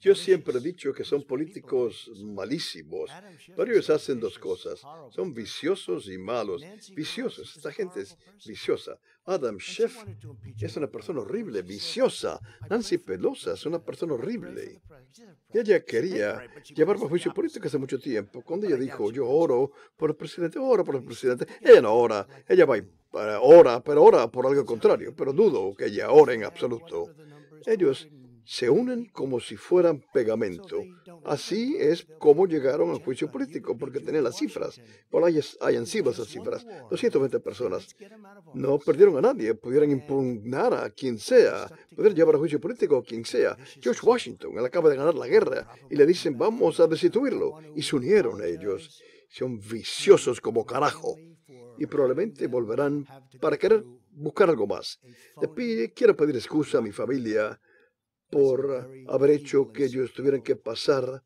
Yo siempre he dicho que son políticos malísimos, pero ellos hacen dos cosas. Son viciosos y malos. Viciosos, esta gente es viciosa. Adam Schiff es una persona horrible, viciosa. Nancy Pelosi es una persona horrible. ella quería llevar a juicio político hace mucho tiempo, cuando ella dijo, yo oro por el presidente, oro por el presidente. Ella no ora, ella va y Ahora, pero ahora por algo contrario, pero dudo que ella ore en absoluto. Ellos se unen como si fueran pegamento. Así es como llegaron al juicio político, porque tenían las cifras. Por ahí hay encima esas cifras. 220 personas. No perdieron a nadie. Pudieran impugnar a quien sea. Pudieron llevar a juicio político a quien sea. George Washington, él acaba de ganar la guerra. Y le dicen, vamos a destituirlo. Y se unieron ellos. Son viciosos como carajo y probablemente volverán para querer buscar algo más. Quiero pedir excusa a mi familia por haber hecho que ellos tuvieran que pasar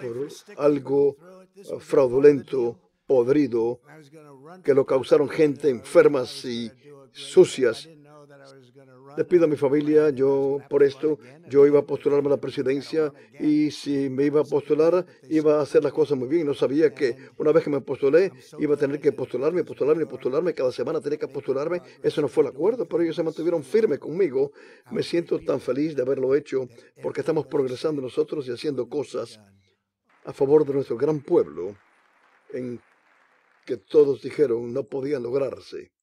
por algo eh, fraudulento, podrido, que lo causaron gente enfermas y sucias pido a mi familia, yo por esto, yo iba a postularme a la presidencia y si me iba a postular, iba a hacer las cosas muy bien. No sabía que una vez que me postulé, iba a tener que postularme, postularme, postularme, cada semana tenía que postularme. Eso no fue el acuerdo, pero ellos se mantuvieron firmes conmigo. Me siento tan feliz de haberlo hecho porque estamos progresando nosotros y haciendo cosas a favor de nuestro gran pueblo en que todos dijeron no podían lograrse.